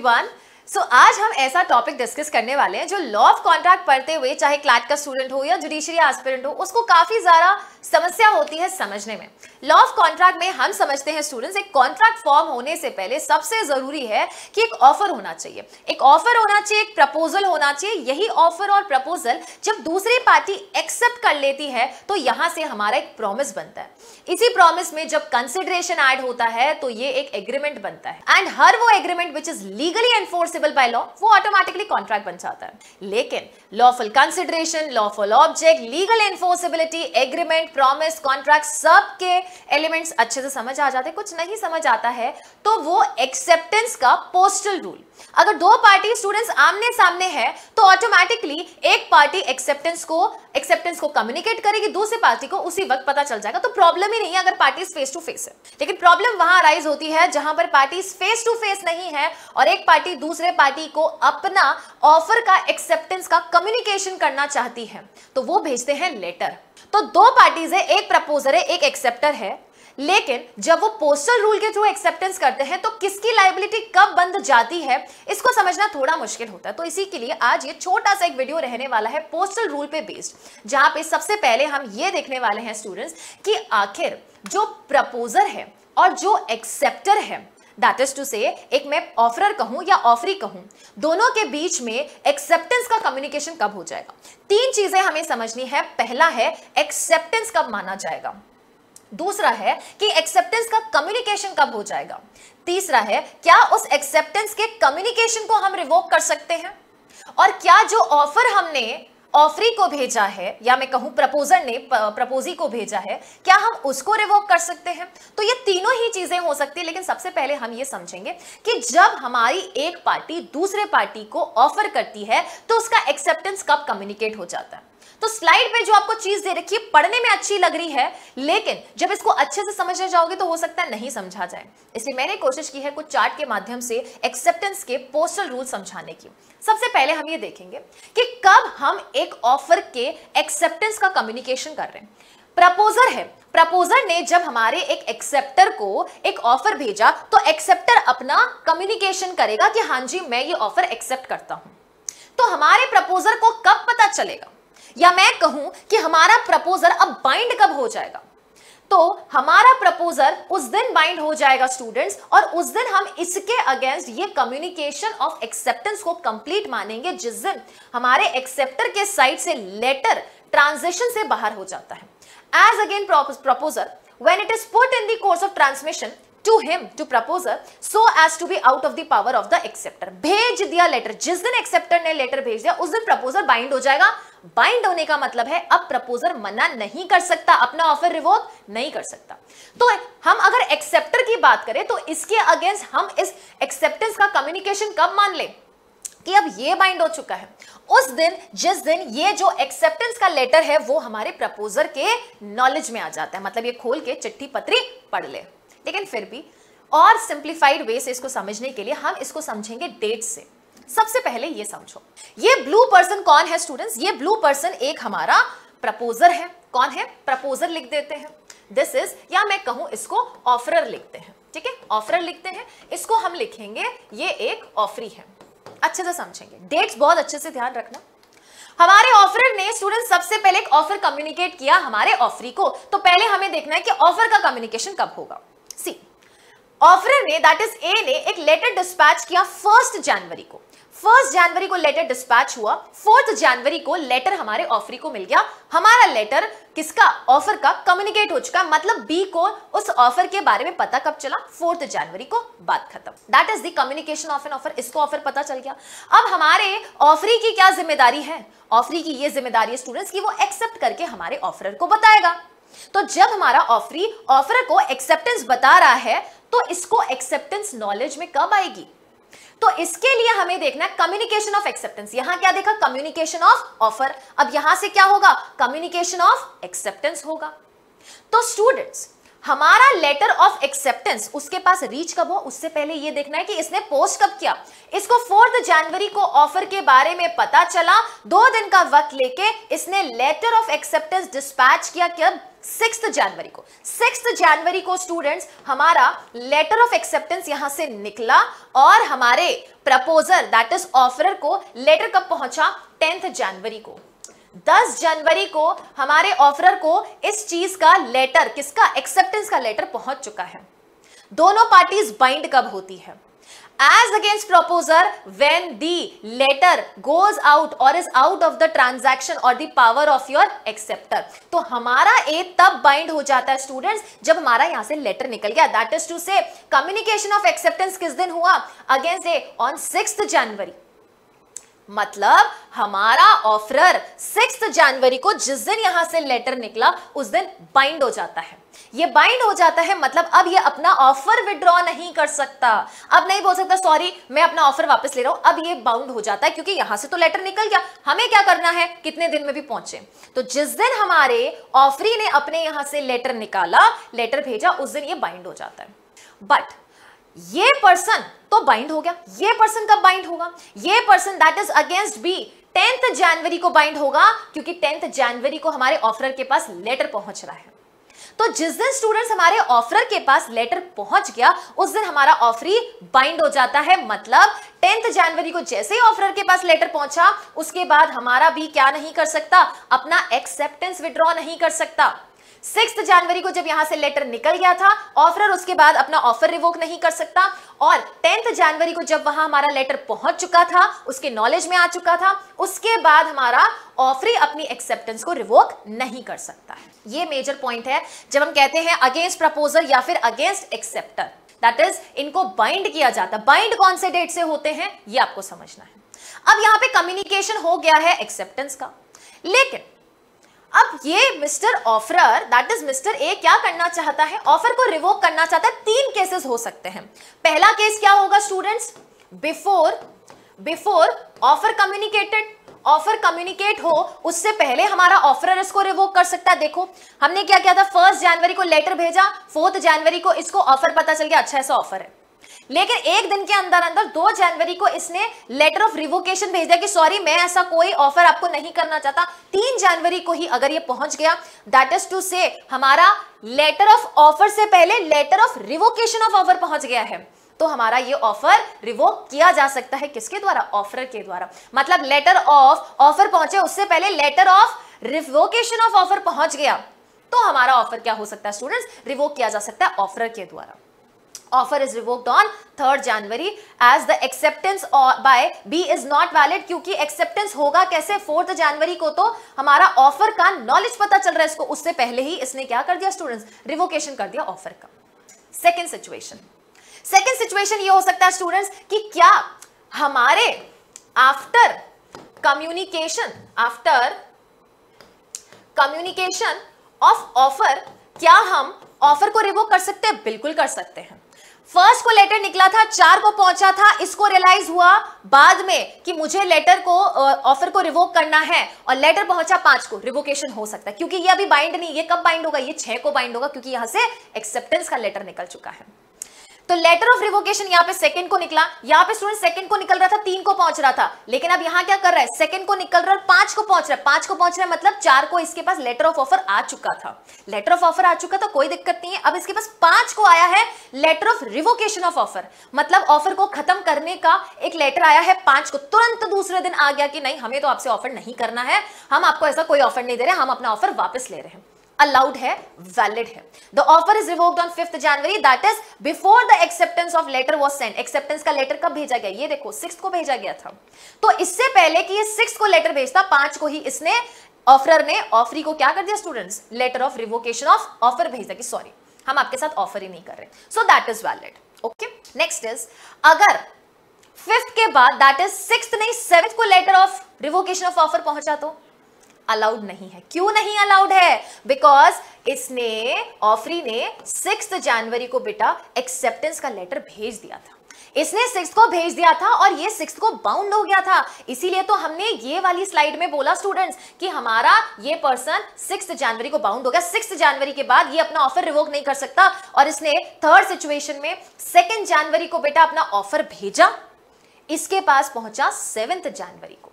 everyone. सो so, आज हम ऐसा टॉपिक डिस्कस करने वाले हैं जो लॉ ऑफ कॉन्ट्रैक्ट पढ़ते हुए चाहे क्लैट का स्टूडेंट हो या जुडिशरी एस्पिरेंट हो उसको काफी ज्यादा समस्या होती है समझने में लॉ ऑफ कॉन्ट्रैक्ट में हम समझते हैं स्टूडेंट्स एक कॉन्ट्रैक्ट फॉर्म होने से पहले सबसे जरूरी है कि एक ऑफर होना चाहिए एक ऑफर होना चाहिए एक प्रपोजल होना चाहिए यही ऑफर और प्रपोजल जब दूसरी पार्टी एक्सेप्ट कर लेती है तो यहां से हमारा एक प्रॉमिस बनता है इसी प्रॉमिस में जब कंसिडरेशन एड होता है तो ये एक एग्रीमेंट बनता है एंड हर वो agreement which is legally enforce possible by law वो ऑटोमेटिकली कॉन्ट्रैक्ट बन जाता है लेकिन lawful consideration lawful object legal enforceability agreement promise contract सब के एलिमेंट्स अच्छे से समझ आ जाते कुछ नहीं समझ आता है तो वो एक्सेप्टेंस का पोस्टल रूल अगर दो पार्टी स्टूडेंट्स आमने सामने है तो ऑटोमेटिकली एक पार्टी एक्सेप्टेंस को एक्सेप्टेंस को कम्युनिकेट करेगी दूसरी पार्टी को उसी वक्त पता चल जाएगा तो प्रॉब्लम ही नहीं है अगर पार्टी फेस टू फेस है लेकिन प्रॉब्लम वहां राइज होती है जहां पर पार्टी फेस टू फेस नहीं है और एक पार्टी दूसरे वह पार्टी को अपना ऑफर का एक्सेप्टेंस का कम्युनिकेशन करना चाहती है तो वो भेजते हैं लेटर तो दो पार्टीज है एक प्रपोजर है एक एक्सेप्टर है लेकिन जब वो पोस्टल रूल के थ्रू एक्सेप्टेंस करते हैं तो किसकी लाइबिलिटी कब बंद जाती है इसको समझना थोड़ा मुश्किल होता है तो इसी के लिए आज ये छोटा सा एक वीडियो रहने वाला है पोस्टल रूल पे बेस्ड जहां पे सबसे पहले हम ये देखने वाले हैं स्टूडेंट्स कि आखिर जो प्रपोजर है और जो एक्सेप्टर है दैट इज टू से एक मैं ऑफरर कहूं या ऑफरी कहूं दोनों के बीच में एक्सेप्टेंस का कम्युनिकेशन कब हो जाएगा तीन चीजें हमें समझनी है पहला है एक्सेप्टेंस कब माना जाएगा दूसरा है कि एक्सेप्टेंस का कम्युनिकेशन कब हो जाएगा तीसरा है क्या उस एक्सेप्टेंस के कम्युनिकेशन को हम रिवोक कर सकते हैं और क्या जो ऑफर हमने ऑफरी को भेजा है या मैं कहूं प्रपोजर ने प्रपोजी को भेजा है क्या हम उसको रिवोक कर सकते हैं तो ये तीनों ही चीजें हो सकती है लेकिन सबसे पहले हम ये समझेंगे कि जब हमारी एक पार्टी दूसरे पार्टी को ऑफर करती है तो उसका एक्सेप्टेंस कब कम्युनिकेट हो जाता है तो स्लाइड पे जो आपको चीज दे रखी है पढ़ने में अच्छी लग रही है लेकिन जब इसको अच्छे से समझने जाओगे तो हो सकता है नहीं समझा जाए इसलिए मैंने कोशिश की है कुछ चार्ट के माध्यम से एक्सेप्टेंस के पोस्टल रूल समझाने की सबसे पहले हम ये देखेंगे कि कब हम एक ऑफर के एक्सेप्टेंस का कम्युनिकेशन कर रहे हैं प्रपोजर है प्रपोजर ने जब हमारे एक एक्सेप्टर को एक ऑफर भेजा तो एक्सेप्टर अपना कम्युनिकेशन करेगा कि हाँ जी मैं ये ऑफर एक्सेप्ट करता हूं तो हमारे प्रपोजर को कब पता चलेगा या मैं कहूं कि हमारा प्रपोजल अब बाइंड कब हो जाएगा तो हमारा प्रपोजल उस दिन बाइंड हो जाएगा स्टूडेंट्स और उस दिन हम इसके अगेंस्ट ये कम्युनिकेशन ऑफ एक्सेप्टेंस को कंप्लीट मानेंगे जिस दिन हमारे एक्सेप्टर के साइड से लेटर ट्रांजिशन से बाहर हो जाता है as again proposal when it is put in the of transmission to him to proposal so as to be out of the power of the acceptor भेज दिया लेटर जिस दिन एक्सेप्टर ने लेटर भेज दिया उस दिन प्रपोजर बाइंड हो जाएगा बाइंड होने का मतलब है अब प्रपोजर मना नहीं कर सकता अपना ऑफर रिवोक नहीं कर सकता तो हम अगर एक्सेप्टर की बात करें तो इसके अगेंस्ट हम इस एक्सेप्टेंस का कम्युनिकेशन कब मान ले कि अब ये बाइंड हो चुका है उस दिन जिस दिन ये जो एक्सेप्टेंस का लेटर है वो हमारे प्रपोजर के नॉलेज में आ जाता है मतलब ये खोल के चिट्ठी पत्री पढ़ ले लेकिन फिर भी और सिंप्लीफाइड वे से इसको समझने के लिए हम इसको समझेंगे डेट से सबसे पहले ये समझो ये ब्लू पर्सन कौन है स्टूडेंट्स ये ब्लू पर्सन एक हमारा प्रपोजर है कौन है प्रपोजर लिख देते हैं दिस इज या मैं कहूं इसको ऑफरर लिखते हैं ठीक है ऑफरर लिखते हैं इसको हम लिखेंगे ये एक ऑफरी है अच्छे से समझेंगे डेट्स बहुत अच्छे से ध्यान रखना हमारे ऑफरर ने स्टूडेंट सबसे पहले एक ऑफर कम्युनिकेट किया हमारे ऑफरी को तो पहले हमें देखना है कि ऑफर का कम्युनिकेशन कब होगा ऑफरर ने दैट इज ए ने एक लेटर डिस्पैच किया फर्स्ट जनवरी को फर्स्ट जनवरी को लेटर डिस्पैच हुआ फोर्थ जनवरी को लेटर हमारे ऑफरी को मिल गया हमारा लेटर किसका ऑफर का कम्युनिकेट हो चुका मतलब बी को उस ऑफर के बारे में पता कब चला फोर्थ जनवरी को बात खत्म that is the communication of an offer इसको ऑफर पता चल गया अब हमारे ऑफरी की क्या जिम्मेदारी है ऑफरी की ये जिम्मेदारी है स्टूडेंट्स की वो एक्सेप्ट करके हमारे ऑफरर को बताएगा तो जब हमारा ऑफरी ऑफर को एक्सेप्टेंस बता रहा है तो इसको एक्सेप्टेंस नॉलेज में कब आएगी तो इसके लिए हमें देखना है कम्युनिकेशन ऑफ एक्सेप्टेंस यहां क्या देखा कम्युनिकेशन ऑफ ऑफर अब यहां से क्या होगा कम्युनिकेशन ऑफ एक्सेप्टेंस होगा तो स्टूडेंट्स हमारा लेटर ऑफ एक्सेप्टेंस उसके पास रीच कब हो उससे पहले ये देखना है कि इसने पोस्ट कब किया इसको फोर्थ जनवरी को ऑफर के बारे में पता चला दो दिन का वक्त लेके इसने लेटर ऑफ एक्सेप्टेंस डिस्पैच किया कब सिक्स जनवरी को सिक्स जनवरी को स्टूडेंट्स हमारा लेटर ऑफ एक्सेप्टेंस यहां से निकला और हमारे प्रपोजर दैट इज ऑफर को लेटर कब पहुंचा टेंथ जनवरी को 10 जनवरी को हमारे ऑफरर को इस चीज का लेटर किसका एक्सेप्टेंस का लेटर पहुंच चुका है दोनों पार्टीज बाइंड कब होती है as against proposer when the letter goes out or is out of the transaction or the power of your acceptor तो हमारा ए तब बाइंड हो जाता है स्टूडेंट्स जब हमारा यहां से लेटर निकल गया दैट इज टू से कम्युनिकेशन ऑफ एक्सेप्टेंस किस दिन हुआ against A on six January मतलब हमारा ऑफरर सिक्स जनवरी को जिस दिन यहां से लेटर निकला उस दिन बाइंड हो जाता है ये बाइंड हो जाता है मतलब अब ये अपना ऑफर विड्रॉ नहीं कर सकता अब नहीं बोल सकता सॉरी मैं अपना ऑफर वापस ले रहा हूं अब ये बाउंड हो जाता है क्योंकि यहां से तो लेटर निकल गया हमें क्या करना है कितने दिन में भी पहुंचे तो जिस दिन हमारे ऑफरी ने अपने यहां से लेटर निकाला लेटर भेजा उस दिन ये बाइंड हो जाता है बट ये पर्सन तो बाइंड हो गया ये पर्सन कब बाइंड होगा ये person that is against B tenth जनवरी को बाइंड होगा क्योंकि टेंथ जनवरी को हमारे ऑफरर के पास लेटर पहुंच रहा है तो जिस दिन स्टूडेंट्स हमारे ऑफरर के पास लेटर पहुंच गया उस दिन हमारा ऑफरी बाइंड हो जाता है मतलब टेंथ जनवरी को जैसे ही ऑफरर के पास लेटर पहुंचा उसके बाद हमारा भी क्या नहीं कर सकता अपना एक्सेप्टेंस विड्रॉ नहीं कर सकता सिक्स जनवरी को जब यहां से लेटर निकल गया था ऑफर उसके बाद अपना ऑफर रिवोक नहीं कर सकता और टेंथ जनवरी को जब वहां हमारा लेटर पहुंच चुका था उसके नॉलेज में आ चुका था उसके बाद हमारा ऑफरी अपनी एक्सेप्टेंस को रिवोक नहीं कर सकता है ये मेजर पॉइंट है जब हम कहते हैं अगेंस्ट प्रपोजल या फिर अगेंस्ट एक्सेप्टर दैट इज इनको बाइंड किया जाता बाइंड कौन से डेट से होते हैं ये आपको समझना है अब यहां पे कम्युनिकेशन हो गया है एक्सेप्टेंस का लेकिन अब ये mister offerer that is mister A क्या करना चाहता है ऑफर को रिवोक करना चाहता है तीन केसेस हो सकते हैं पहला केस क्या होगा students before before offer communicated offer communicate हो उससे पहले हमारा ऑफरर इसको रिवोक कर सकता है देखो हमने क्या किया था फर्स्ट जनवरी को लेटर भेजा फोर्थ जनवरी को इसको ऑफर पता चल गया अच्छा ऐसा ऑफर है लेकिन एक दिन के अंदर अंदर दो जनवरी को इसने लेटर ऑफ रिवोकेशन भेज दिया कि सॉरी मैं ऐसा कोई ऑफर आपको नहीं करना चाहता तीन जनवरी को ही अगर ये पहुंच गया दैट इज टू से हमारा लेटर ऑफ ऑफर से पहले letter of revocation of offer पहुंच गया है तो हमारा ये ऑफर रिवोक किया जा सकता है किसके द्वारा ऑफर के द्वारा मतलब लेटर ऑफ ऑफर पहुंचे उससे पहले letter of revocation of offer पहुंच गया तो हमारा ऑफर क्या हो सकता है स्टूडेंट्स रिवोक किया जा सकता है ऑफर के द्वारा offer is revoked on third January as the acceptance by B is not valid क्योंकि एक्सेप्टेंस होगा कैसे फोर्थ जनवरी को तो हमारा ऑफर का नॉलेज पता चल रहा है इसको उससे पहले ही इसने क्या कर दिया स्टूडेंट्स रिवोकेशन कर दिया ऑफर का सेकेंड सिचुएशन सेकेंड सिचुएशन ये हो सकता है स्टूडेंट्स कि क्या हमारे after communication after communication of offer क्या हम ऑफर को रिवोक कर सकते हैं बिल्कुल कर सकते हैं फर्स्ट को लेटर निकला था चार को पहुंचा था इसको रियलाइज हुआ बाद में कि मुझे लेटर को ऑफर को रिवोक करना है और लेटर पहुंचा पांच को रिवोकेशन हो सकता है क्योंकि ये अभी बाइंड नहीं ये कब बाइंड होगा ये छह को बाइंड होगा क्योंकि यहां से एक्सेप्टेंस का लेटर निकल चुका है तो लेटर ऑफ रिवोकेशन यहाँ पे सेकंड को निकला यहाँ पे स्टूडेंट सेकंड को निकल रहा था तीन को पहुंच रहा था लेकिन अब यहाँ क्या कर रहा है सेकंड को निकल रहा है पांच को पहुंच रहा है पांच को पहुंच रहा है मतलब चार को इसके पास लेटर ऑफ ऑफर आ चुका था लेटर ऑफ ऑफर आ चुका था कोई दिक्कत नहीं है अब इसके पास पांच को आया है letter of revocation of offer मतलब ऑफर को खत्म करने का एक लेटर आया है पांच को तुरंत दूसरे दिन आ गया कि नहीं हमें तो आपसे ऑफर नहीं करना है हम आपको ऐसा कोई ऑफर नहीं दे रहे हम अपना ऑफर वापस ले रहे हैं अलाउड है वैलिड है the offer is revoked on fifth January that is before the acceptance of letter was send acceptance का लेटर कब भेजा गया ये देखो सिक्स को भेजा गया था तो इससे पहले कि ये सिक्स को लेटर भेजता पांच को ही इसने ऑफरर ने ऑफरी को क्या कर दिया students letter of revocation of offer भेजा कि सॉरी हम आपके साथ ऑफर ही नहीं कर रहे so that is valid okay next is अगर फिफ्थ के बाद दैट इज सिक्स नहीं सेवेंथ को letter of revocation of offer पहुंचा तो अलाउड नहीं है क्यों नहीं अलाउड है बिकॉज इसने ऑफरी ने सिक्स जनवरी को बेटा एक्सेप्टेंस का लेटर भेज दिया था इसने सिक्स को भेज दिया था और ये सिक्स को बाउंड हो गया था इसीलिए तो हमने ये वाली स्लाइड में बोला स्टूडेंट्स कि हमारा ये पर्सन सिक्स जनवरी को बाउंड हो गया सिक्स जनवरी के बाद ये अपना ऑफर रिवोक नहीं कर सकता और इसने थर्ड सिचुएशन में सेकेंड जनवरी को बेटा अपना ऑफर भेजा इसके पास पहुंचा सेवेंथ जनवरी को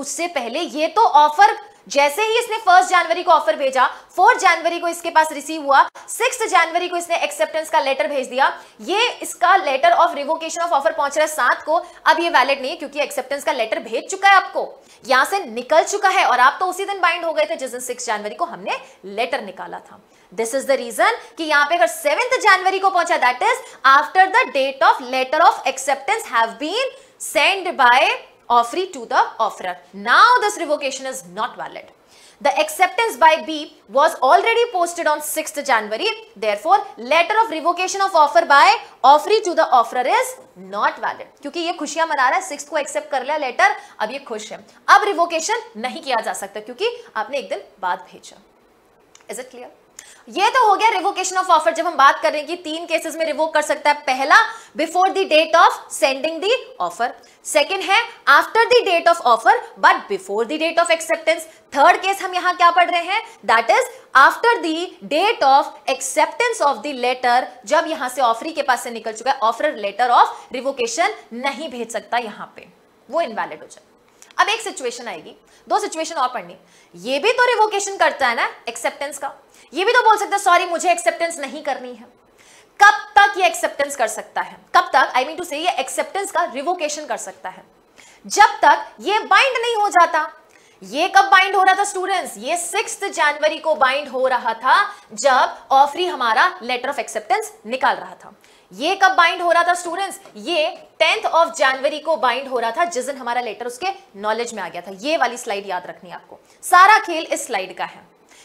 उससे पहले ये तो ऑफर जैसे ही इसने फर्स्ट जनवरी को ऑफर भेजा फोर्थ जनवरी को इसके पास रिसीव हुआ सिक्स जनवरी को इसने एक्सेप्टेंस का लेटर भेज दिया ये इसका letter of revocation of offer पहुंच रहा है सात को अब ये वैलिड नहीं है क्योंकि एक्सेप्टेंस का लेटर भेज चुका है आपको यहां से निकल चुका है और आप तो उसी दिन बाइंड हो गए थे जिस दिन सिक्स जनवरी को हमने लेटर निकाला था दिस इज द रीजन कि यहां पे अगर सेवेंथ जनवरी को पहुंचा that is after the date of letter of acceptance have been send by offeree to the offeror. Now this revocation is not valid. The acceptance by B was already posted on 6th January. Therefore, letter of revocation of offer by offeree to the offerer is not valid. क्योंकि ये खुशियां मना रहा है six को accept कर लिया letter अब ये खुश है अब रिवोकेशन नहीं किया जा सकता क्योंकि आपने एक दिन बाद भेजा इज इट क्लियर ये तो हो गया रिवोकेशन ऑफ ऑफर जब हम बात कर रहे हैं कि तीन केसेस में रिवोक कर सकता है पहला before the date of sending the offer second है after the date of offer but before the date of acceptance third case हम यहां क्या पढ़ रहे हैं that is after the date of acceptance of the letter जब यहां से ऑफरी के पास से निकल चुका है ऑफर लेटर ऑफ रिवोकेशन नहीं भेज सकता यहां पर वो इनवैलिड हो जाए अब एक सिचुएशन आएगी दो सिचुएशन और पढ़नी ये भी तो रिवोकेशन करता है ना एक्सेप्टेंस का ये भी तो बोल सकता है सॉरी मुझे एक्सेप्टेंस नहीं करनी है कब तक ये एक्सेप्टेंस कर सकता है कब तक आई मीन टू से ये एक्सेप्टेंस का रिवोकेशन कर सकता है जब तक ये बाइंड नहीं हो जाता ये कब बाइंड हो रहा था स्टूडेंट्स ये सिक्स जनवरी को बाइंड हो रहा था जब ऑफरी हमारा लेटर ऑफ एक्सेप्टेंस निकाल रहा था ये कब बाइंड हो रहा था स्टूडेंट्स ये टेंथ ऑफ जनवरी को बाइंड हो रहा था जिस दिन हमारा लेटर उसके नॉलेज में आ गया था ये वाली स्लाइड याद रखनी आपको सारा खेल इस स्लाइड का है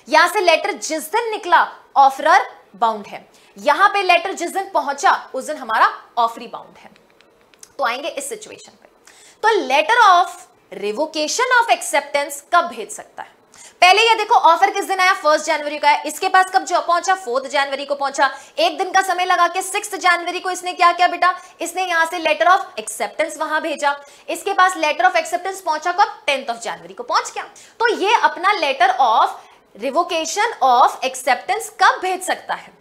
यहां से लेटर जिस दिन निकला ऑफरर बाउंड है यहां पे लेटर जिस दिन पहुंचा उस दिन हमारा ऑफरी बाउंड है तो आएंगे इस सिचुएशन पे तो letter of revocation of acceptance कब भेज सकता है पहले ये देखो ऑफर किस दिन आया फर्स्ट जनवरी का है इसके पास कब जो पहुंचा फोर्थ जनवरी को पहुंचा एक दिन का समय लगा के सिक्स जनवरी को इसने क्या किया बेटा इसने यहां से लेटर ऑफ एक्सेप्टेंस वहां भेजा इसके पास लेटर ऑफ एक्सेप्टेंस पहुंचा कब टेंथ ऑफ जनवरी को पहुंच गया तो ये अपना letter of revocation of acceptance कब भेज सकता है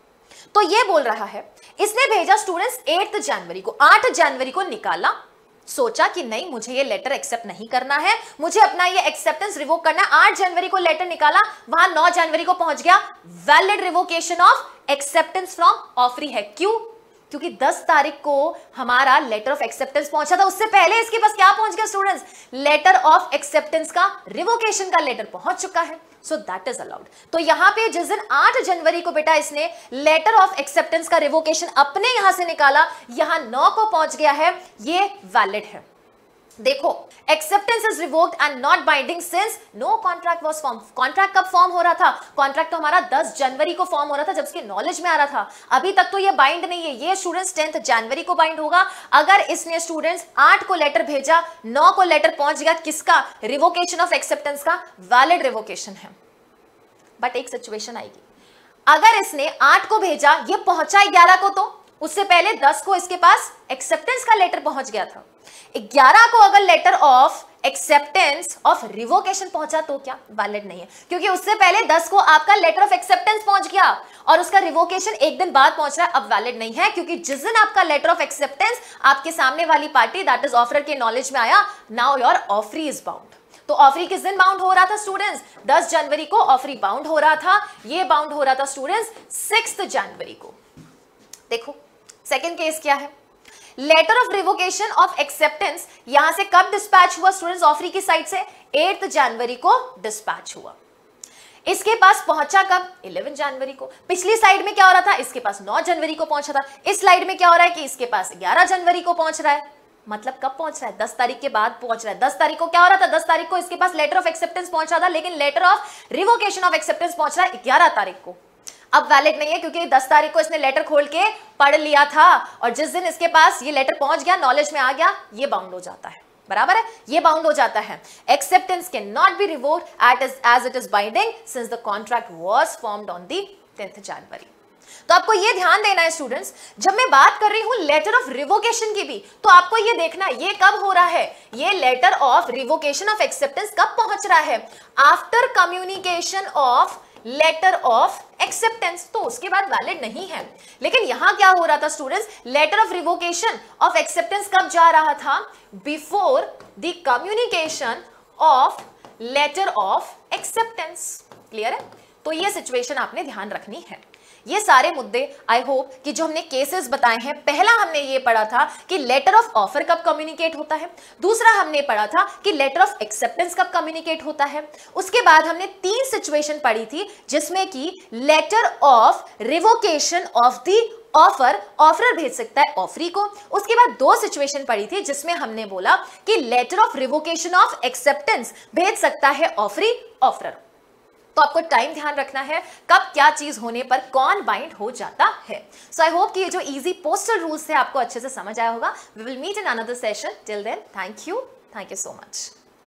तो ये बोल रहा है इसने भेजा स्टूडेंट्स एट्थ जनवरी को आठ जनवरी को निकाला सोचा कि नहीं मुझे ये लेटर एक्सेप्ट नहीं करना है मुझे अपना ये एक्सेप्टेंस रिवोक करना है आठ जनवरी को लेटर निकाला वहां नौ जनवरी को पहुंच गया valid revocation of acceptance from offeree है क्यों क्योंकि 10 तारीख को हमारा लेटर ऑफ एक्सेप्टेंस पहुंचा था उससे पहले इसके पास क्या पहुंच गया स्टूडेंट्स लेटर ऑफ एक्सेप्टेंस का रिवोकेशन का लेटर पहुंच चुका है सो दैट इज अलाउड तो यहां पे जिस दिन 8 जनवरी को बेटा इसने लेटर ऑफ एक्सेप्टेंस का रिवोकेशन अपने यहां से निकाला यहां 9 को पहुंच गया है ये वैलिड है देखो acceptance is revoke and not binding since no contract was form contract कब फॉर्म हो रहा था कॉन्ट्रैक्ट तो हमारा 10 जनवरी को फॉर्म हो रहा था जब उसके नॉलेज में आ रहा था अभी तक तो ये बाइंड नहीं है ये स्टूडेंट्स टेंथ जनवरी को बाइंड होगा अगर इसने स्टूडेंट्स आठ को लेटर भेजा नौ को लेटर पहुंच गया किसका रिवोकेशन ऑफ एक्सेप्टेंस का वैलिड रिवोकेशन है बट एक सिचुएशन आएगी अगर इसने आठ को भेजा ये पहुंचा ग्यारह को तो उससे पहले 10 को इसके पास एक्सेप्टेंस का लेटर पहुंच गया था 11 को अगर letter of acceptance of revocation पहुंचा तो क्या वैलिड नहीं है क्योंकि उससे पहले 10 को आपका लेटर ऑफ एक्सेप्टेंस पहुंच गया और उसका रिवोकेशन एक दिन बाद पहुंच रहा है अब वैलिड नहीं है क्योंकि जिस दिन आपका लेटर ऑफ एक्सेप्टेंस आपके सामने वाली पार्टी दैट इज ऑफर के नॉलेज में आया now your offeree is bound तो ऑफरी किस दिन बाउंड हो रहा था स्टूडेंट्स 10 जनवरी को ऑफरी बाउंड हो रहा था ये बाउंड हो रहा था स्टूडेंट्स सिक्स जनवरी को देखो सेकेंड केस क्या है letter of revocation of acceptance यहां से कब डिस्पैच हुआ स्टूडेंट्स ऑफरी की साइड से एट्थ जनवरी को डिस्पैच हुआ इसके पास पहुंचा कब 11 जनवरी को पिछली साइड में क्या हो रहा था इसके पास 9 जनवरी को पहुंचा था इस स्लाइड में क्या हो रहा है कि इसके पास 11 जनवरी को पहुंच रहा है मतलब कब पहुंच रहा है दस तारीख के बाद पहुंच रहा है दस तारीख को क्या हो रहा था दस तारीख को इसके पास लेटर ऑफ एक्सेप्टेंस पहुंचा था लेकिन letter of revocation of acceptance पहुंच रहा है ग्यारह तारीख को अब वैलिड नहीं है क्योंकि दस तारीख को इसने लेटर खोल के पढ़ लिया था और जिस दिन इसके पास ये लेटर पहुंच गया नॉलेज में आ गया ये बाउंड हो जाता है बराबर है ये बाउंड हो जाता है acceptance can not be revoked it is as it is binding since the contract was formed on the tenth January तो आपको ये ध्यान देना है स्टूडेंट्स जब मैं बात कर रही हूं लेटर ऑफ रिवोकेशन की भी तो आपको ये देखना ये कब हो रहा है ये letter of revocation of acceptance कब पहुंच रहा है after communication of letter of acceptance तो उसके बाद वैलिड नहीं है लेकिन यहां क्या हो रहा था students letter of revocation of acceptance कब जा रहा था before the communication of letter of acceptance clear है तो ये सिचुएशन आपने ध्यान रखनी है ये सारे मुद्दे आई होप कि जो हमने केसेस बताए हैं पहला हमने ये पढ़ा था कि लेटर ऑफ ऑफर कब कम्युनिकेट होता है दूसरा हमने पढ़ा था कि लेटर ऑफ एक्सेप्टेंस कब कम्युनिकेट होता है उसके बाद हमने तीन सिचुएशन पढ़ी थी जिसमें कि letter of revocation of the offer offer भेज सकता है ऑफरी को उसके बाद दो सिचुएशन पड़ी थी जिसमें हमने बोला कि letter of revocation of acceptance भेज सकता है ऑफरी ऑफर तो आपको टाइम ध्यान रखना है कब क्या चीज होने पर कौन बाइंड हो जाता है सो आई होप कि ये जो इजी पोस्टल रूल्स है आपको अच्छे से समझ आया होगा we will meet in another session till then thank you thank you so much